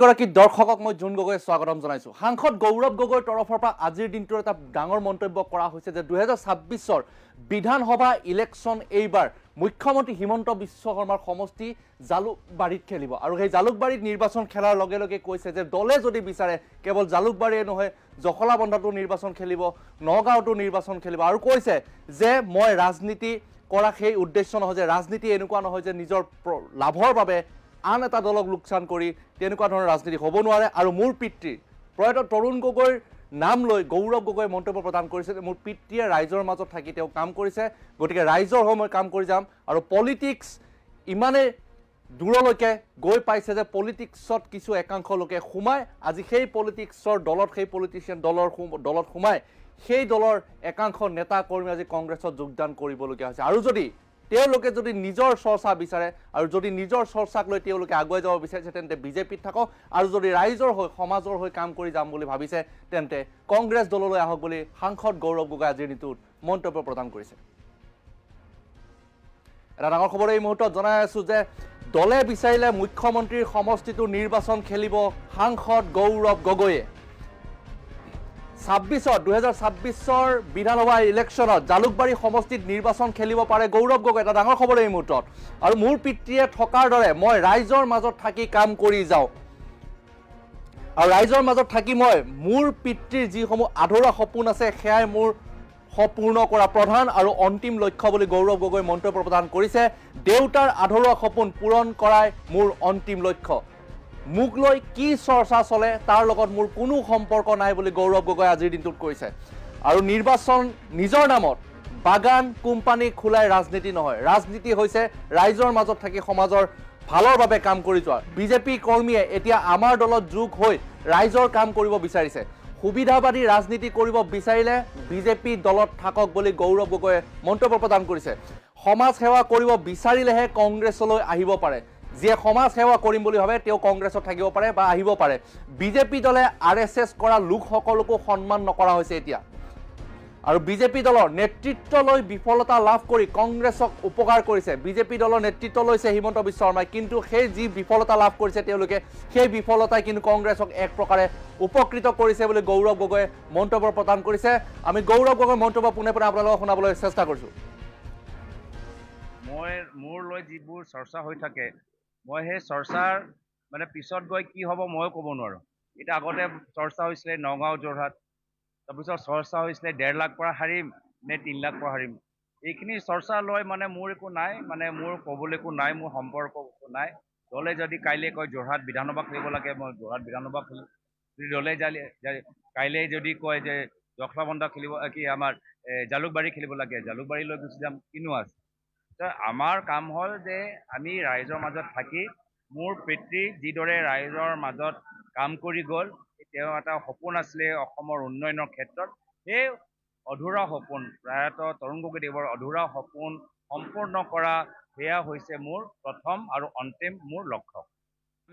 এগৰাকী দৰ্শকক মই জুন গগৈয়ে স্বাগতম জনাইছোঁ সাংসদ গৌৰৱ গগৈৰ তৰফৰ পৰা আজিৰ দিনটোৰ এটা ডাঙৰ মন্তব্য কৰা হৈছে যে দুহেজাৰ ছাব্বিছৰ বিধানসভা ইলেকশ্যন এইবাৰ মুখ্যমন্ত্ৰী হিমন্ত বিশ্ব শৰ্মাৰ সমষ্টি জালুকবাৰীত খেলিব আৰু সেই জালুকবাৰীত নিৰ্বাচন খেলাৰ লগে লগে কৈছে যে দলে যদি বিচাৰে কেৱল জালুকবাৰীয়ে নহয় জখলাবন্ধাটো নিৰ্বাচন খেলিব নগাঁৱতো নিৰ্বাচন খেলিব আৰু কৈছে যে মই ৰাজনীতি কৰা সেই উদ্দেশ্য নহয় যে ৰাজনীতি এনেকুৱা নহয় যে নিজৰ লাভৰ বাবে আন এটা দলক লোকচান কৰি তেনেকুৱা ধৰণৰ ৰাজনীতি হ'ব নোৱাৰে আৰু মোৰ পিতৃ প্ৰয়াত তৰুণ গগৈৰ নাম লৈ গৌৰৱ গগৈ মন্তব্য প্ৰদান কৰিছে যে মোৰ পিতৃয়ে ৰাইজৰ মাজত থাকি তেওঁ কাম কৰিছে গতিকে ৰাইজৰ হৈ মই কাম কৰি যাম আৰু পলিটিক্স ইমানেই দূৰলৈকে গৈ পাইছে যে পলিটিক্সত কিছু একাংশ লোকে সোমাই আজি সেই পলিটিক্সৰ দলত সেই পলিটিচিয়ান দলৰ দলত সোমাই সেই দলৰ একাংশ নেতা কৰ্মী আজি কংগ্ৰেছত যোগদান কৰিবলগীয়া হৈছে আৰু যদি তেওঁলোকে যদি নিজৰ চৰ্চা বিচাৰে আৰু যদি নিজৰ চৰ্চাক লৈ তেওঁলোকে আগুৱাই যাব বিচাৰিছে তেন্তে বিজেপিত থাকক আৰু যদি ৰাইজৰ হৈ সমাজৰ হৈ কাম কৰি যাম বুলি ভাবিছে তেন্তে কংগ্ৰেছ দললৈ আহক বুলি সাংসদ গৌৰৱ গগৈ আজিৰ নীতিটোত মন্তব্য প্ৰদান কৰিছে এটা ডাঙৰ খবৰ এই মুহূৰ্তত জনাই আছোঁ যে দলে বিচাৰিলে মুখ্যমন্ত্ৰীৰ সমষ্টিটো নিৰ্বাচন খেলিব সাংসদ গৌৰৱ গগৈয়ে ছাব্বিছত দুহেজাৰ ছাব্বিছৰ বিধানসভা ইলেকশ্যনত জালুকবাৰী সমষ্টিত নিৰ্বাচন খেলিব পাৰে গৌৰৱ গগৈ এটা ডাঙৰ খবৰ এই মুহূৰ্তত আৰু মোৰ পিতৃয়ে থকাৰ দৰে মই ৰাইজৰ মাজত থাকি কাম কৰি যাওঁ আৰু ৰাইজৰ মাজত থাকি মই মোৰ পিতৃৰ যিসমূহ আধৰুৱা সপোন আছে সেয়াই মোৰ সপূৰ্ণ কৰা প্ৰধান আৰু অন্তিম লক্ষ্য বুলি গৌৰৱ গগৈ মন্তব্য প্ৰদান কৰিছে দেউতাৰ আধৰুৱা সপোন পূৰণ কৰাই মোৰ অন্তিম লক্ষ্য মোক লৈ কি চৰ্চা চলে তাৰ লগত মোৰ কোনো সম্পৰ্ক নাই বুলি গৌৰৱ গগৈ আজিৰ দিনটোত কৈছে আৰু নিৰ্বাচন নিজৰ নামত বাগান কোম্পানী খোলাই ৰাজনীতি নহয় ৰাজনীতি হৈছে ৰাইজৰ মাজত থাকি সমাজৰ ভালৰ বাবে কাম কৰি যোৱা বিজেপি কৰ্মীয়ে এতিয়া আমাৰ দলত যোগ হৈ ৰাইজৰ কাম কৰিব বিচাৰিছে সুবিধাবাদী ৰাজনীতি কৰিব বিচাৰিলে বিজেপি দলত থাকক বুলি গৌৰৱ গগৈয়ে মন্তব্য প্ৰদান কৰিছে সমাজ সেৱা কৰিব বিচাৰিলেহে কংগ্ৰেছলৈ আহিব পাৰে যিয়ে সমাজ সেৱা কৰিম বুলি ভাবে তেওঁ কংগ্ৰেছত থাকিব পাৰে বা আহিব পাৰে বিজেপি দলে আৰ এছ এছ কৰা লোকসকলকো সন্মান নকৰা হৈছে এতিয়া আৰু বিজেপি দলৰ নেতৃত্বলৈ বিফলতা লাভ কৰি কংগ্ৰেছক উপকাৰ কৰিছে বিজেপি দলৰ নেতৃত্ব লৈছে হিমন্ত বিশ্ব শৰ্মাই কিন্তু সেই যি বিফলতা লাভ কৰিছে তেওঁলোকে সেই বিফলতাই কিন্তু কংগ্ৰেছক এক প্ৰকাৰে উপকৃত কৰিছে বুলি গৌৰৱ গগৈয়ে মন্তব্য প্ৰদান কৰিছে আমি গৌৰৱ গগৈ মন্তব্য পোনে পোনে আপোনালোকক শুনাবলৈ চেষ্টা কৰিছোঁ মই মোৰ লৈ যিবোৰ চৰ্চা হৈ থাকে মই সেই চৰ্চাৰ মানে পিছত গৈ কি হ'ব ময়ো ক'ব নোৱাৰোঁ এতিয়া আগতে চৰ্চা হৈছিলে নগাঁও যোৰহাট তাৰপিছত চৰ্চা হৈছিলে ডেৰ লাখ পৰা হাৰিম নে তিনি লাখ পৰা হাৰিম এইখিনি চৰ্চা লৈ মানে মোৰ একো নাই মানে মোৰ ক'বলৈ একো নাই মোৰ সম্পৰ্ক একো নাই দলে যদি কাইলৈ কয় যোৰহাট বিধানসভা খেলিব লাগে মই যোৰহাট বিধানসভা খেলিম যদি দলে জালি কাইলৈ যদি কয় যে জখলাবন্ধা খেলিব কি আমাৰ জালুকবাৰী খেলিব লাগে জালুকবাৰীলৈ গুচি যাম কিনো আছে আমাৰ কাম হ'ল যে আমি ৰাইজৰ মাজত থাকি মোৰ পিতৃ যিদৰে ৰাইজৰ মাজত কাম কৰি গ'ল তেওঁ এটা সপোন আছিলে অসমৰ উন্নয়নৰ ক্ষেত্ৰত সেই অধুৰা সপোন প্ৰয়াত তৰুণ গগৈদেৱৰ অধুৰা সপোন সম্পূৰ্ণ কৰা সেয়া হৈছে মোৰ প্ৰথম আৰু অন্তিম মোৰ লক্ষ্য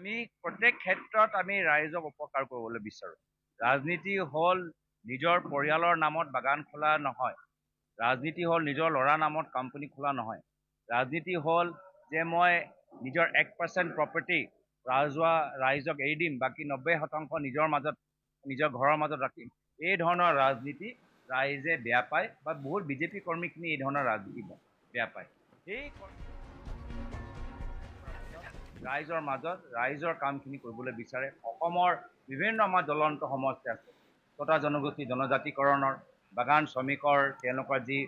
আমি প্ৰত্যেক ক্ষেত্ৰত আমি ৰাইজক উপকাৰ কৰিবলৈ বিচাৰোঁ ৰাজনীতি হ'ল নিজৰ পৰিয়ালৰ নামত বাগান খোলা নহয় ৰাজনীতি হ'ল নিজৰ ল'ৰাৰ নামত কোম্পানী খোলা নহয় ৰাজনীতি হ'ল যে মই নিজৰ এক পাৰ্চেণ্ট প্ৰপাৰ্টি ৰাজহুৱা ৰাইজক এৰি দিম বাকী নব্বৈ শতাংশ নিজৰ মাজত নিজৰ ঘৰৰ মাজত ৰাখিম এই ধৰণৰ ৰাজনীতি ৰাইজে বেয়া পায় বা বহুত বিজেপি কৰ্মীখিনি এই ধৰণৰ ৰাজনীতি বেয়া পায় সেই ৰাইজৰ মাজত ৰাইজৰ কামখিনি কৰিবলৈ বিচাৰে অসমৰ বিভিন্ন আমাৰ জ্বলন্ত সমস্যা আছে কটা জনগোষ্ঠী জনজাতিকৰণৰ বাগান শ্ৰমিকৰ তেওঁলোকৰ যি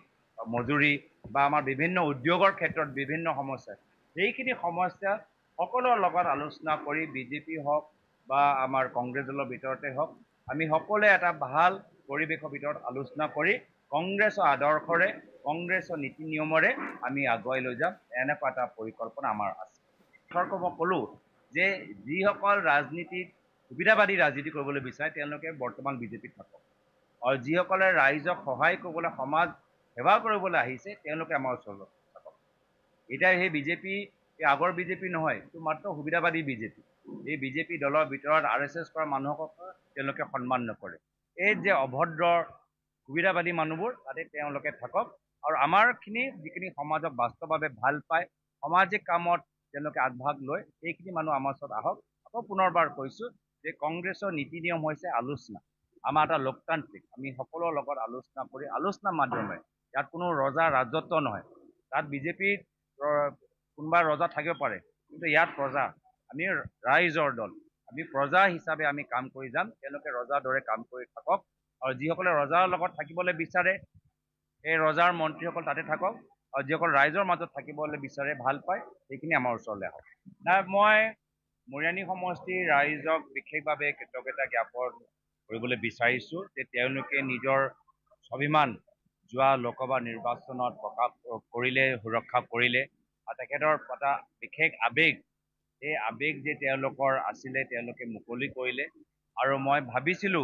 মজুৰি বা আমাৰ বিভিন্ন উদ্যোগৰ ক্ষেত্ৰত বিভিন্ন সমস্যা সেইখিনি সমস্যা সকলোৰে লগত আলোচনা কৰি বিজেপি হওক বা আমাৰ কংগ্ৰেছ দলৰ ভিতৰতে হওক আমি সকলোৱে এটা ভাল পৰিৱেশৰ ভিতৰত আলোচনা কৰি কংগ্ৰেছৰ আদৰ্শৰে কংগ্ৰেছৰ নীতি নিয়মৰে আমি আগুৱাই লৈ যাম এনেকুৱা এটা পৰিকল্পনা আমাৰ আছে মই ক'লোঁ যে যিসকল ৰাজনীতিত সুবিধাবাদী ৰাজনীতি কৰিবলৈ বিচাৰে তেওঁলোকে বৰ্তমান বিজেপিত থাকক আৰু যিসকলে ৰাইজক সহায় কৰিবলৈ সমাজ সেৱা কৰিবলৈ আহিছে তেওঁলোকে আমাৰ ওচৰলৈ এতিয়া সেই বিজেপি এই আগৰ বিজেপি নহয় এইটো মাত্ৰ সুবিধাবাদী বিজেপি এই বিজেপি দলৰ ভিতৰত আৰ এছ এছ কৰা মানুহক তেওঁলোকে সন্মান নকৰে এই যে অভদ্ৰ সুবিধাবাদী মানুহবোৰ তাতে তেওঁলোকে থাকক আৰু আমাৰখিনি যিখিনি সমাজক বাস্তৱভাৱে ভাল পায় সামাজিক কামত তেওঁলোকে আগভাগ লয় সেইখিনি মানুহ আমাৰ ওচৰত আহক আকৌ পুনৰবাৰ কৈছোঁ যে কংগ্ৰেছৰ নীতি নিয়ম হৈছে আলোচনা আমাৰ এটা লোকতান্ত্ৰিক আমি সকলোৰে লগত আলোচনা কৰি আলোচনাৰ মাধ্যমে ইয়াত কোনো ৰজা ৰাজত্ব নহয় তাত বিজেপিৰ কোনোবা ৰজা থাকিব পাৰে কিন্তু ইয়াত প্ৰজা আমি ৰাইজৰ দল আমি প্ৰজা হিচাপে আমি কাম কৰি যাম তেওঁলোকে ৰজাৰ দৰে কাম কৰি থাকক আৰু যিসকলে ৰজাৰ লগত থাকিবলৈ বিচাৰে সেই ৰজাৰ মন্ত্ৰীসকল তাতে থাকক আৰু যিসকল ৰাইজৰ মাজত থাকিবলৈ বিচাৰে ভাল পায় সেইখিনি আমাৰ ওচৰলৈ আহক মই মৰিয়ানী সমষ্টিৰ ৰাইজক বিশেষভাৱে কৃতজ্ঞতা জ্ঞাপন কৰিবলৈ বিচাৰিছোঁ যে তেওঁলোকে নিজৰ স্বাভিমান যোৱা লোকসভা নিৰ্বাচনত প্ৰকাশ কৰিলে সুৰক্ষা কৰিলে আৰু তেখেতৰ এটা বিশেষ আৱেগ সেই আৱেগ যে তেওঁলোকৰ আছিলে তেওঁলোকে মুকলি কৰিলে আৰু মই ভাবিছিলোঁ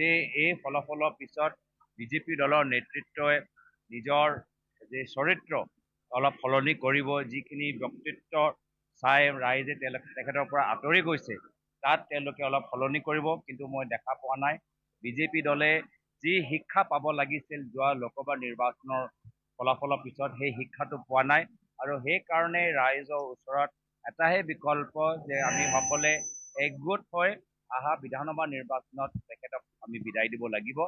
যে এই ফলাফলৰ পিছত বিজেপি দলৰ নেতৃত্বই নিজৰ যে চৰিত্ৰ অলপ সলনি কৰিব যিখিনি ব্যক্তিত্ব চাই ৰাইজে তেখেতৰ পৰা আঁতৰি গৈছে তাত তেওঁলোকে অলপ সলনি কৰিব কিন্তু মই দেখা পোৱা নাই বিজেপি দলে যি শিক্ষা পাব লাগিছিল যোৱা লোকসভা নিৰ্বাচনৰ ফলাফলৰ পিছত সেই শিক্ষাটো পোৱা নাই আৰু সেইকাৰণে ৰাইজৰ ওচৰত এটাহে বিকল্প যে আমি সকলোৱে একগোট হৈ অহা বিধানসভা নিৰ্বাচনত তেখেতক আমি বিদায় দিব লাগিব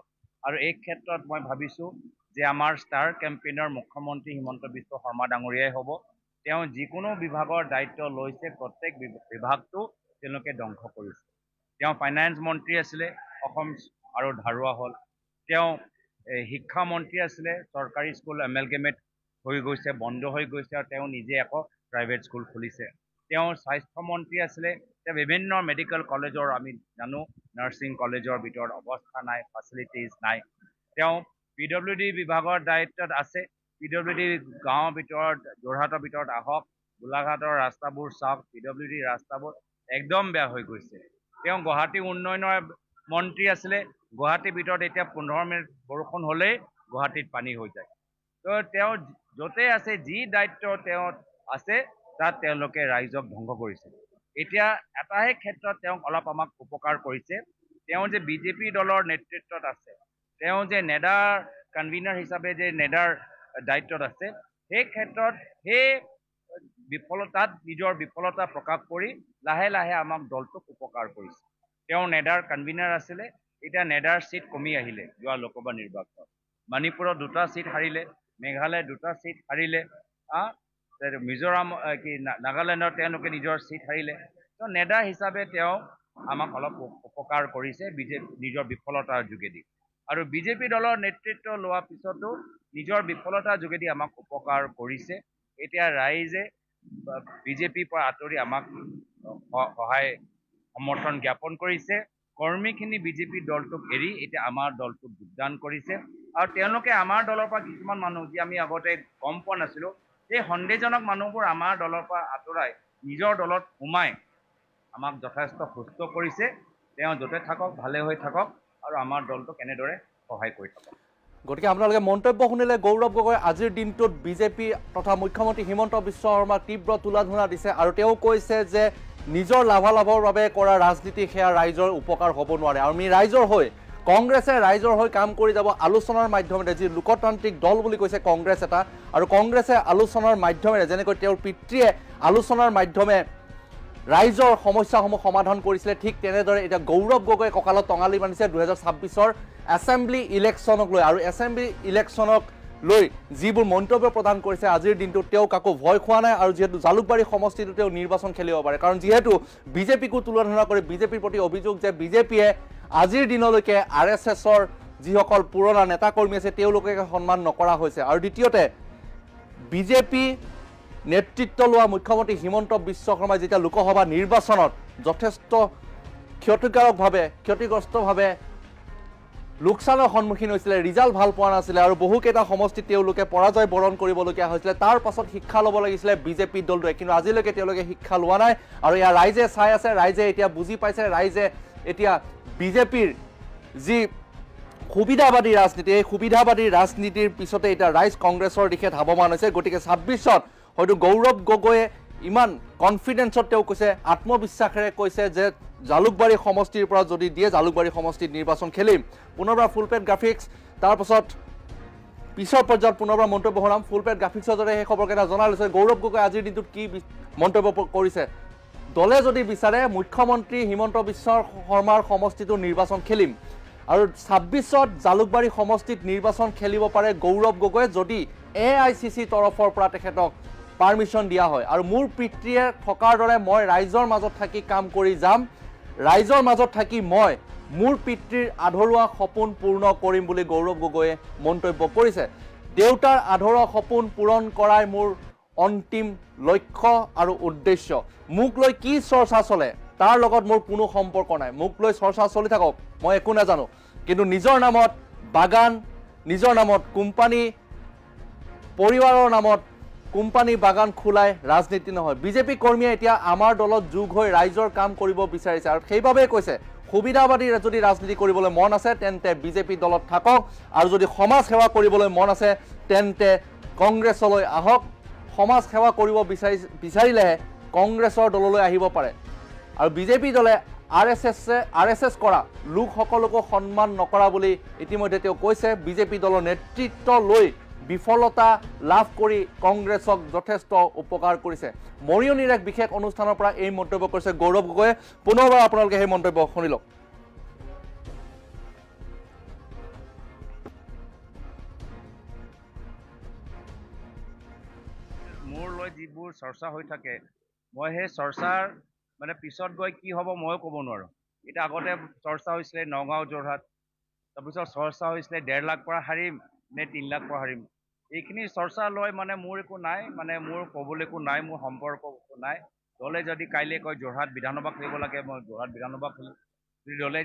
আৰু এই ক্ষেত্ৰত মই ভাবিছোঁ যে আমাৰ ষ্টাৰ কেম্পেইনৰ মুখ্যমন্ত্ৰী হিমন্ত বিশ্ব শৰ্মা ডাঙৰীয়াই হ'ব তেওঁ যিকোনো বিভাগৰ দায়িত্ব লৈছে প্ৰত্যেক বিভাগটো তেওঁলোকে ধ্বংস কৰিছে তেওঁ ফাইনেন্স মন্ত্ৰী আছিলে অসম আৰু ধাৰুৱা হ'ল তেওঁ শিক্ষামন্ত্ৰী আছিলে চৰকাৰী স্কুল এমেলগেমেট হৈ গৈছে বন্ধ হৈ গৈছে আৰু তেওঁ নিজে আকৌ প্ৰাইভেট স্কুল খুলিছে তেওঁ স্বাস্থ্যমন্ত্ৰী আছিলে তেওঁ বিভিন্ন মেডিকেল কলেজৰ আমি জানো নাৰ্ছিং কলেজৰ ভিতৰত অৱস্থা নাই ফেচিলিটিজ নাই তেওঁ পি ডব্লিউ ডি বিভাগৰ দায়িত্বত আছে পি ডব্লিউ ডি গাঁৱৰ ভিতৰত যোৰহাটৰ ভিতৰত আহক গোলাঘাটৰ ৰাস্তাবোৰ চাওক পি ডব্লিউ ডি ৰাস্তাবোৰ একদম বেয়া হৈ গৈছে তেওঁ গুৱাহাটী উন্নয়নৰ মন্ত্ৰী আছিলে গুৱাহাটীৰ ভিতৰত এতিয়া পোন্ধৰ মিনিট বৰষুণ হ'লেই গুৱাহাটীত পানী হৈ যায় তো তেওঁ য'তে আছে যি দায়িত্ব তেওঁ আছে তাত তেওঁলোকে ৰাইজক ভংগ কৰিছে এতিয়া এটাহে ক্ষেত্ৰত তেওঁক অলপ আমাক উপকাৰ কৰিছে তেওঁ যে বিজেপি দলৰ নেতৃত্বত আছে তেওঁ যে নেডাৰ কনভিনাৰ হিচাপে যে নেডাৰ দায়িত্বত আছে সেই ক্ষেত্ৰত সেই বিফলতাত নিজৰ বিফলতা প্ৰকাশ কৰি লাহে লাহে আমাক দলটোক উপকাৰ কৰিছে তেওঁ নেডাৰ কনভিনাৰ আছিলে এতিয়া নেডাৰ ছিট কমি আহিলে যোৱা লোকসভা নিৰ্বাচনত মণিপুৰত দুটা ছিট হাৰিলে মেঘালয় দুটা ছিট হাৰিলে মিজোৰাম কি নাগালেণ্ডত তেওঁলোকে নিজৰ ছিট হাৰিলে তো নেডা হিচাপে তেওঁ আমাক অলপ উপকাৰ কৰিছে বিজেপি নিজৰ বিফলতাৰ যোগেদি আৰু বিজেপি দলৰ নেতৃত্ব লোৱাৰ পিছতো নিজৰ বিফলতাৰ যোগেদি আমাক উপকাৰ কৰিছে এতিয়া ৰাইজে বিজেপিৰ পৰা আঁতৰি আমাক সহায় সমৰ্থন জ্ঞাপন কৰিছে কৰ্মীখিনি বিজেপি দলটোক এৰি এতিয়া আমাৰ দলটোক যোগদান কৰিছে আৰু তেওঁলোকে আমাৰ দলৰ পৰা কিছুমান মানুহ যি আমি আগতে গম পোৱা নাছিলোঁ সেই সন্দেহজনক মানুহবোৰ আমাৰ দলৰ পৰা আঁতৰাই নিজৰ দলত সোমাই আমাক যথেষ্ট সুস্থ কৰিছে তেওঁ য'তে থাকক ভালে হৈ থাকক আৰু আমাৰ দলটোক এনেদৰে সহায় কৰি থাকক গতিকে আপোনালোকে মন্তব্য শুনিলে গৌৰৱ গগৈ আজিৰ দিনটোত বিজেপি তথা মুখ্যমন্ত্ৰী হিমন্ত বিশ্ব শৰ্মাক তীব্ৰ তোলা ধোনা দিছে আৰু তেওঁ কৈছে যে নিজৰ লাভালাভৰ বাবে কৰা ৰাজনীতি সেয়া ৰাইজৰ উপকাৰ হ'ব নোৱাৰে আৰু আমি ৰাইজৰ হৈ কংগ্ৰেছে ৰাইজৰ হৈ কাম কৰি যাব আলোচনাৰ মাধ্যমেৰে যি লোকতান্ত্ৰিক দল বুলি কৈছে কংগ্ৰেছ এটা আৰু কংগ্ৰেছে আলোচনাৰ মাধ্যমেৰে যেনেকৈ তেওঁৰ পিতৃয়ে আলোচনাৰ মাধ্যমে ৰাইজৰ সমস্যাসমূহ সমাধান কৰিছিলে ঠিক তেনেদৰে এতিয়া গৌৰৱ গগৈ কঁকালত টঙালি বান্ধিছে দুহেজাৰ ছাব্বিছৰ এছেম্বলি ইলেকশ্যনক লৈ আৰু এছেম্বলি ইলেকশ্যনক লৈ যিবোৰ মন্তব্য প্ৰদান কৰিছে আজিৰ দিনটোত তেওঁ কাকো ভয় খোৱা নাই আৰু যিহেতু জালুকবাৰী সমষ্টিটো তেওঁ নিৰ্বাচন খেলিব পাৰে কাৰণ যিহেতু বিজেপিকো তুলনা কৰি বিজেপিৰ প্ৰতি অভিযোগ যে বিজেপিয়ে আজিৰ দিনলৈকে আৰ এছ এছৰ যিসকল পুৰণা নেতাকৰ্মী আছে তেওঁলোকে সন্মান নকৰা হৈছে আৰু দ্বিতীয়তে বিজেপি নেতৃত্ব লোৱা মুখ্যমন্ত্ৰী হিমন্ত বিশ্ব শৰ্মাই যেতিয়া লোকসভা নিৰ্বাচনত যথেষ্ট ক্ষতিকাৰকভাৱে ক্ষতিগ্ৰস্তভাৱে লোকচানৰ সন্মুখীন হৈছিলে ৰিজাল্ট ভাল পোৱা নাছিলে আৰু বহুকেইটা সমষ্টিত তেওঁলোকে পৰাজয় বৰণ কৰিবলগীয়া হৈছিলে তাৰ পাছত শিক্ষা ল'ব লাগিছিলে বিজেপি দলটোৱে কিন্তু আজিলৈকে তেওঁলোকে শিক্ষা লোৱা নাই আৰু ইয়াৰ ৰাইজে চাই আছে ৰাইজে এতিয়া বুজি পাইছে ৰাইজে এতিয়া বিজেপিৰ যি সুবিধাবাদী ৰাজনীতি এই সুবিধাবাদী ৰাজনীতিৰ পিছতে এতিয়া ৰাইজ কংগ্ৰেছৰ দিশে ধাৱমান হৈছে গতিকে ছাব্বিছত হয়তো গৌৰৱ গগৈয়ে ইমান কনফিডেঞ্চত তেওঁ কৈছে আত্মবিশ্বাসেৰে কৈছে যে জালুকবাৰী সমষ্টিৰ পৰা যদি দিয়ে জালুকবাৰী সমষ্টিত নিৰ্বাচন খেলিম পুনৰবাৰ ফুলপেড গ্ৰাফিক্স তাৰপাছত পিছৰ পৰ্যায়ত পুনৰবাৰ মন্তব্য শুনাম ফুলপেড গ্ৰাফিক্সৰ দৰে সেই খবৰকেইটা জনা লৈছে গৌৰৱ গগৈ আজিৰ দিনটোত কি মন্তব্য কৰিছে দলে যদি বিচাৰে মুখ্যমন্ত্ৰী হিমন্ত বিশ্ব শৰ্মাৰ সমষ্টিটো নিৰ্বাচন খেলিম আৰু ছাব্বিছত জালুকবাৰী সমষ্টিত নিৰ্বাচন খেলিব পাৰে গৌৰৱ গগৈয়ে যদি এ আই চি চি তৰফৰ পৰা তেখেতক পাৰ্মিশ্যন দিয়া হয় আৰু মোৰ পিতৃয়ে থকাৰ দৰে মই ৰাইজৰ মাজত থাকি কাম কৰি যাম ৰাইজৰ মাজত থাকি মই মোৰ পিতৃৰ আধৰুৱা সপোন পূৰ্ণ কৰিম বুলি গৌৰৱ গগৈয়ে মন্তব্য কৰিছে দেউতাৰ আধৰুৱা সপোন পূৰণ কৰাই মোৰ অন্তিম লক্ষ্য আৰু উদ্দেশ্য মোক লৈ কি চৰ্চা চলে তাৰ লগত মোৰ কোনো সম্পৰ্ক নাই মোক লৈ চৰ্চা চলি থাকক মই একো নাজানো কিন্তু নিজৰ নামত বাগান নিজৰ নামত কোম্পানী পৰিবাৰৰ নামত কোম্পানী বাগান খোলাই ৰাজনীতি নহয় বিজেপি কৰ্মীয়ে এতিয়া আমাৰ দলত যোগ হৈ ৰাইজৰ কাম কৰিব বিচাৰিছে আৰু সেইবাবেই কৈছে সুবিধাবাদী যদি ৰাজনীতি কৰিবলৈ মন আছে তেন্তে বিজেপি দলত থাকক আৰু যদি সমাজ সেৱা কৰিবলৈ মন আছে তেন্তে কংগ্ৰেছলৈ আহক সমাজ সেৱা কৰিব বিচাৰি বিচাৰিলেহে কংগ্ৰেছৰ দললৈ আহিব পাৰে আৰু বিজেপি দলে আৰ এছ এছে আৰ এছ এছ কৰা লোকসকলকো সন্মান নকৰা বুলি ইতিমধ্যে তেওঁ কৈছে বিজেপি দলৰ নেতৃত্ব লৈ বিফলতা লাভ কৰি কংগ্ৰেছক যথেষ্ট উপকাৰ কৰিছে মৰিয়নিৰ এক বিশেষ অনুষ্ঠানৰ পৰা এই মন্তব্য কৰিছে গৌৰৱ গগৈয়ে পুনৰবাৰ আপোনালোকে সেই মন্তব্য শুনি লওক মোৰ লৈ যিবোৰ চৰ্চা হৈ থাকে মই সেই চৰ্চাৰ মানে পিছত গৈ কি হ'ব ময়ো ক'ব নোৱাৰোঁ এতিয়া আগতে চৰ্চা হৈছিলে নগাঁও যোৰহাট তাৰপিছত চৰ্চা হৈছিলে ডেৰ লাখ পৰা হাৰিম নে তিনি লাখ পৰা হাৰিম এইখিনি চৰ্চা লৈ মানে মোৰ একো নাই মানে মোৰ ক'বলৈ একো নাই মোৰ সম্পৰ্ক একো নাই দলে যদি কাইলৈ কয় যোৰহাট বিধানসভা খেলিব লাগে মই যোৰহাট বিধানসভা খেলিম দলে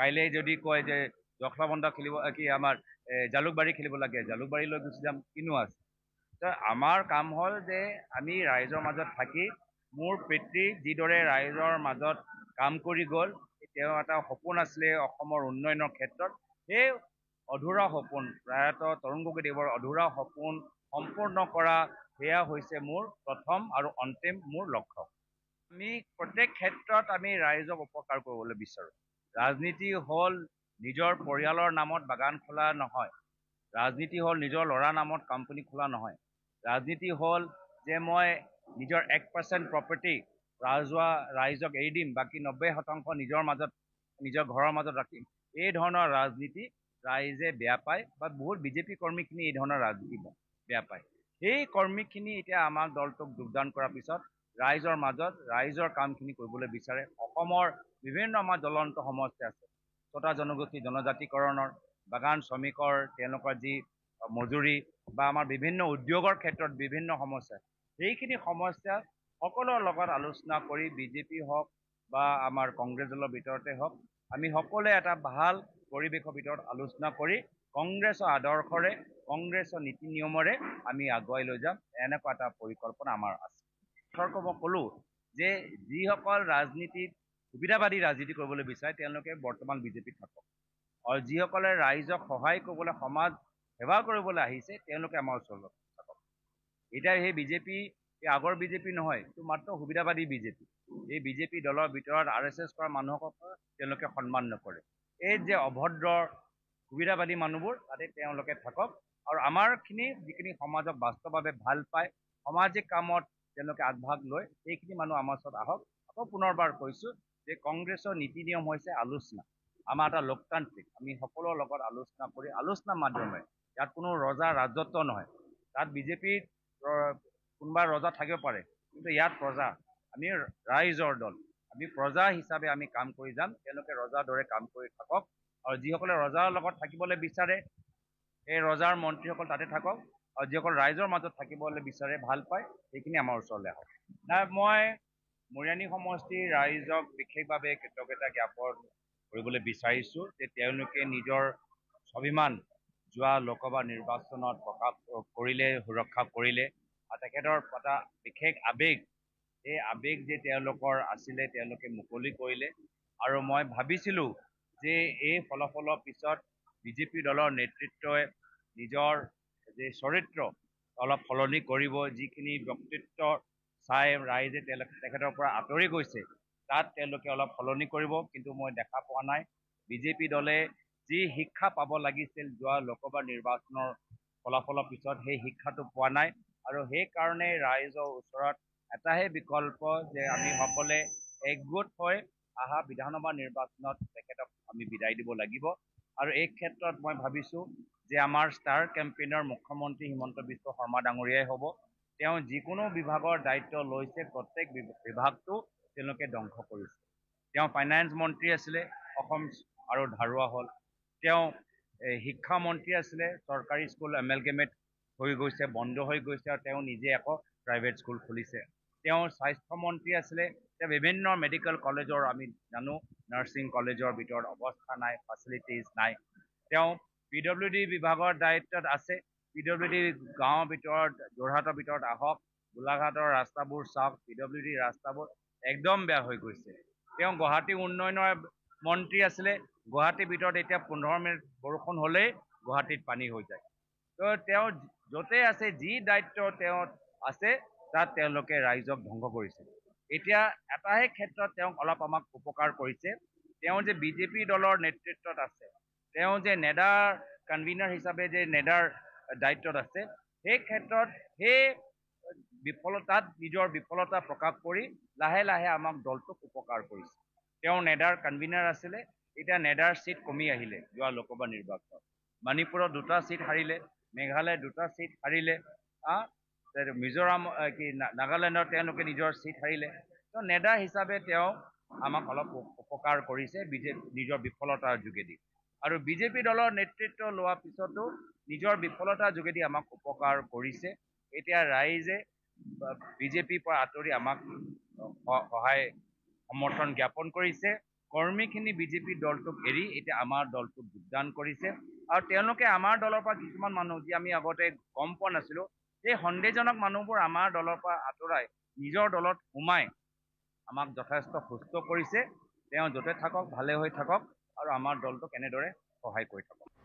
কাইলৈ যদি কয় যে জখলাবন্ধা খেলিব কি আমাৰ জালুকবাৰী খেলিব লাগে জালুকবাৰীলৈ গুচি যাম কিনো আছে আমাৰ কাম হ'ল যে আমি ৰাইজৰ মাজত থাকি মোৰ পিতৃ যিদৰে ৰাইজৰ মাজত কাম কৰি গ'ল তেওঁ এটা সপোন আছিলে অসমৰ উন্নয়নৰ ক্ষেত্ৰত সেই অধুৰা সপোন প্ৰয়াত তৰুণ গগৈদেৱৰ অধুৰা সপোন সম্পূৰ্ণ কৰা সেয়া হৈছে মোৰ প্ৰথম আৰু অন্তিম মোৰ লক্ষ্য আমি প্ৰত্যেক ক্ষেত্ৰত আমি ৰাইজক উপকাৰ কৰিবলৈ বিচাৰোঁ ৰাজনীতি হ'ল নিজৰ পৰিয়ালৰ নামত বাগান খোলা নহয় ৰাজনীতি হ'ল নিজৰ ল'ৰাৰ নামত কোম্পানী খোলা নহয় ৰাজনীতি হ'ল যে মই নিজৰ এক পাৰ্চেণ্ট প্ৰপাৰ্টি ৰাজহুৱা ৰাইজক এৰি দিম বাকী নব্বৈ শতাংশ নিজৰ মাজত নিজৰ ঘৰৰ মাজত ৰাখিম এই ধৰণৰ ৰাজনীতি ৰাইজে বেয়া পায় বা বহুত বিজেপি কৰ্মীখিনি এই ধৰণৰ ৰাজনীতি বেয়া পায় সেই কৰ্মীখিনি এতিয়া আমাৰ দলটোক যোগদান কৰাৰ পিছত ৰাইজৰ মাজত ৰাইজৰ কামখিনি কৰিবলৈ বিচাৰে অসমৰ বিভিন্ন আমাৰ জ্বলন্ত সমস্যা আছে ছটা জনগোষ্ঠী জনজাতিকৰণৰ বাগান শ্ৰমিকৰ তেওঁলোকৰ যি মজুৰি বা আমাৰ বিভিন্ন উদ্যোগৰ ক্ষেত্ৰত বিভিন্ন সমস্যা সেইখিনি সমস্যা সকলোৰ লগত আলোচনা কৰি বিজেপি হওক বা আমাৰ কংগ্ৰেছ দলৰ ভিতৰতে হওক আমি সকলোৱে এটা ভাল পৰিৱেশৰ ভিতৰত আলোচনা কৰি কংগ্ৰেছৰ আদৰ্শৰে কংগ্ৰেছৰ নীতি নিয়মেৰে আমি আগুৱাই লৈ যাম এনেকুৱা এটা পৰিকল্পনা আমাৰ আছে অৰ্থৰ ক'ব কলো যে যিসকল ৰাজনীতিত সুবিধাবাদী ৰাজনীতি কৰিবলৈ বিচাৰে তেওঁলোকে বৰ্তমান বিজেপিত থাকক আৰু যিসকলে ৰাইজক সহায় কৰিবলৈ সমাজ সেৱা কৰিবলৈ আহিছে তেওঁলোকে আমাৰ ওচৰত থাকক এতিয়া সেই বিজেপি এই আগৰ বিজেপি নহয় এইটো মাত্ৰ সুবিধাবাদী বিজেপি এই বিজেপি দলৰ ভিতৰত আৰ এছ এছ কৰা মানুহক তেওঁলোকে সন্মান নকৰে এই যে অভদ্ৰ সুবিধাবাদী মানুহবোৰ তাতে তেওঁলোকে থাকক আৰু আমাৰখিনি যিখিনি সমাজক বাস্তৱভাৱে ভাল পায় সামাজিক কামত তেওঁলোকে আগভাগ লয় সেইখিনি মানুহ আমাৰ ওচৰত আহক আকৌ পুনৰবাৰ কৈছোঁ যে কংগ্ৰেছৰ নীতি নিয়ম হৈছে আলোচনা আমাৰ এটা লোকতান্ত্ৰিক আমি সকলোৰ লগত আলোচনা কৰি আলোচনাৰ মাধ্যমে ইয়াত কোনো ৰজা ৰাজত্ব নহয় তাত বিজেপিৰ কোনোবা ৰজা থাকিব পাৰে কিন্তু ইয়াত প্ৰজা আমি ৰাইজৰ দল আমি প্ৰজা হিচাপে আমি কাম কৰি যাম তেওঁলোকে ৰজাৰ দৰে কাম কৰি থাকক আৰু যিসকলে ৰজাৰ লগত থাকিবলৈ বিচাৰে সেই ৰজাৰ মন্ত্ৰীসকল তাতে থাকক আৰু যিসকল ৰাইজৰ মাজত থাকিবলৈ বিচাৰে ভাল পায় সেইখিনি আমাৰ ওচৰলৈ আহক মই মৰিয়ানী সমষ্টিৰ ৰাইজক বিশেষভাৱে কৃতজ্ঞতা জ্ঞাপন কৰিবলৈ বিচাৰিছোঁ যে তেওঁলোকে নিজৰ স্বাভিমান যোৱা লোকসভা নিৰ্বাচনত প্ৰকাশ কৰিলে সুৰক্ষা কৰিলে আৰু তেখেতৰ এটা বিশেষ আৱেগ এই আবেগ যে তেওঁলোকৰ আছিলে তেওঁলোকে মুকলি কৰিলে আৰু মই ভাবিছিলোঁ যে এই ফলাফলৰ পিছত বিজেপি দলৰ নেতৃত্বই নিজৰ যে চৰিত্ৰ অলপ সলনি কৰিব যিখিনি ব্যক্তিত্ব চাই ৰাইজে তেখেতৰ পৰা আঁতৰি গৈছে তাত তেওঁলোকে অলপ সলনি কৰিব কিন্তু মই দেখা পোৱা নাই বিজেপি দলে যি শিক্ষা পাব লাগিছিল যোৱা লোকসভা নিৰ্বাচনৰ ফলাফলৰ পিছত সেই শিক্ষাটো পোৱা নাই আৰু সেইকাৰণে ৰাইজৰ ওচৰত এটাহে বিকল্প যে আমি সকলে একগোট হৈ অহা বিধানসভা নিৰ্বাচনত তেখেতক আমি বিদায় দিব লাগিব আৰু এই ক্ষেত্ৰত মই ভাবিছোঁ যে আমাৰ ষ্টাৰ কেম্পেইনৰ মুখ্যমন্ত্ৰী হিমন্ত বিশ্ব শৰ্মা ডাঙৰীয়াই হ'ব তেওঁ যিকোনো বিভাগৰ দায়িত্ব লৈছে প্ৰত্যেক বিভাগটো তেওঁলোকে ধ্বংস কৰিছে তেওঁ ফাইনেন্স মন্ত্ৰী আছিলে অসম আৰু ধাৰুৱা হ'ল তেওঁ শিক্ষামন্ত্ৰী আছিলে চৰকাৰী স্কুল এমেলগেমেট হৈ গৈছে বন্ধ হৈ গৈছে আৰু তেওঁ নিজে আকৌ প্ৰাইভেট স্কুল খুলিছে তেওঁ স্বাস্থ্যমন্ত্ৰী আছিলে তেওঁ বিভিন্ন মেডিকেল কলেজৰ আমি জানো নাৰ্ছিং কলেজৰ ভিতৰত অৱস্থা নাই ফেচিলিটিজ নাই তেওঁ পি ডব্লিউ ডি বিভাগৰ দায়িত্বত আছে পি ডব্লিউ ডি গাঁৱৰ ভিতৰত যোৰহাটৰ ভিতৰত আহক গোলাঘাটৰ ৰাস্তাবোৰ চাওক পি ডব্লিউ ডি ৰাস্তাবোৰ একদম বেয়া হৈ গৈছে তেওঁ গুৱাহাটী উন্নয়নৰ মন্ত্ৰী আছিলে গুৱাহাটীৰ ভিতৰত এতিয়া পোন্ধৰ মিনিট বৰষুণ হ'লেই গুৱাহাটীত পানী হৈ যায় তো তেওঁ য'তে আছে যি দায়িত্ব তেওঁ আছে তাত তেওঁলোকে ৰাইজক ভংগ কৰিছে এতিয়া এটাহে ক্ষেত্ৰত তেওঁক অলপ আমাক উপকাৰ কৰিছে তেওঁ যে বিজেপি দলৰ নেতৃত্বত আছে তেওঁ যে নেডাৰ কনভিনাৰ হিচাপে যে নেডাৰ দায়িত্বত আছে সেই ক্ষেত্ৰত সেই বিফলতাত নিজৰ বিফলতা প্ৰকাশ কৰি লাহে লাহে আমাক দলটোক উপকাৰ কৰিছে তেওঁ নেডাৰ কনভিনাৰ আছিলে এতিয়া নেডাৰ ছিট কমি আহিলে যোৱা লোকসভা নিৰ্বাচনত মণিপুৰত দুটা ছিট হাৰিলে মেঘালয়ত দুটা ছিট হাৰিলে মিজোৰাম কি নাগালেণ্ডত তেওঁলোকে নিজৰ ছিট হাৰিলে তো নেডা হিচাপে তেওঁ আমাক অলপ উপকাৰ কৰিছে বিজেপি নিজৰ বিফলতাৰ যোগেদি আৰু বিজেপি দলৰ নেতৃত্ব লোৱাৰ পিছতো নিজৰ বিফলতাৰ যোগেদি আমাক উপকাৰ কৰিছে এতিয়া ৰাইজে বিজেপিৰ পৰা আঁতৰি আমাক সহায় সমৰ্থন জ্ঞাপন কৰিছে কৰ্মীখিনি বিজেপি দলটোক এৰি এতিয়া আমাৰ দলটোক যোগদান কৰিছে আৰু তেওঁলোকে আমাৰ দলৰ পৰা কিছুমান মানুহ যি আমি আগতে গম পোৱা নাছিলোঁ এই সন্দেহজনক মানুহবোৰ আমাৰ দলৰ পৰা আঁতৰাই নিজৰ দলত সোমাই আমাক যথেষ্ট সুস্থ কৰিছে তেওঁ য'তে থাকক ভালে হৈ থাকক আৰু আমাৰ দলটোক এনেদৰে সহায় কৰি থাকক